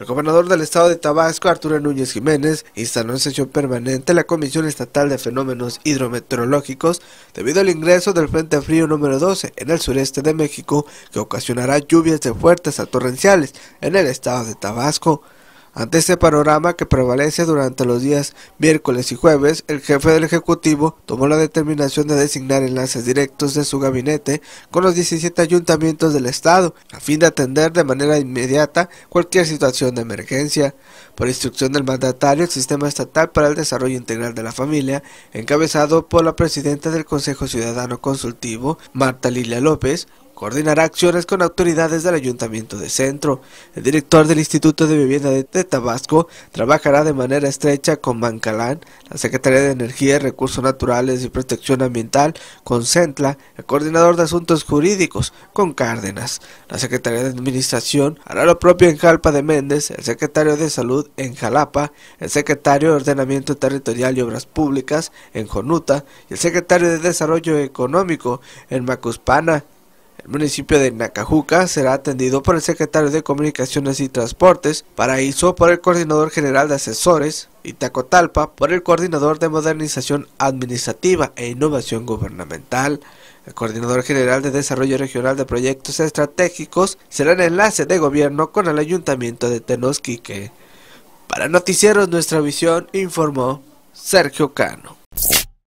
El gobernador del estado de Tabasco, Arturo Núñez Jiménez, instaló en sesión permanente la Comisión Estatal de Fenómenos Hidrometeorológicos debido al ingreso del Frente Frío número 12 en el sureste de México que ocasionará lluvias de fuertes a torrenciales en el estado de Tabasco. Ante este panorama que prevalece durante los días miércoles y jueves, el jefe del Ejecutivo tomó la determinación de designar enlaces directos de su gabinete con los 17 ayuntamientos del Estado, a fin de atender de manera inmediata cualquier situación de emergencia. Por instrucción del mandatario, el Sistema Estatal para el Desarrollo Integral de la Familia, encabezado por la presidenta del Consejo Ciudadano Consultivo, Marta Lilia López, coordinará acciones con autoridades del Ayuntamiento de Centro. El director del Instituto de Vivienda de Tabasco trabajará de manera estrecha con Mancalán, la Secretaría de Energía, Recursos Naturales y Protección Ambiental, con Centla, el coordinador de Asuntos Jurídicos, con Cárdenas. La Secretaría de Administración hará lo propio en Jalpa de Méndez, el secretario de Salud en Jalapa, el secretario de Ordenamiento Territorial y Obras Públicas en Jonuta y el secretario de Desarrollo Económico en Macuspana municipio de Nacajuca será atendido por el secretario de Comunicaciones y Transportes, Paraíso por el coordinador general de asesores y Tacotalpa por el coordinador de modernización administrativa e innovación gubernamental. El coordinador general de desarrollo regional de proyectos estratégicos será el enlace de gobierno con el ayuntamiento de Tenosquique. Para Noticieros Nuestra Visión informó Sergio Cano.